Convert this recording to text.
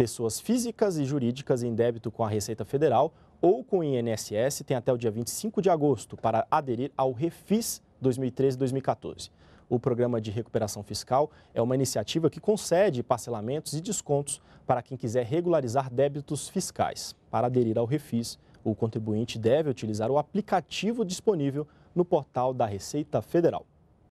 pessoas físicas e jurídicas em débito com a Receita Federal ou com o INSS têm até o dia 25 de agosto para aderir ao Refis 2013-2014. O Programa de Recuperação Fiscal é uma iniciativa que concede parcelamentos e descontos para quem quiser regularizar débitos fiscais. Para aderir ao Refis, o contribuinte deve utilizar o aplicativo disponível no portal da Receita Federal.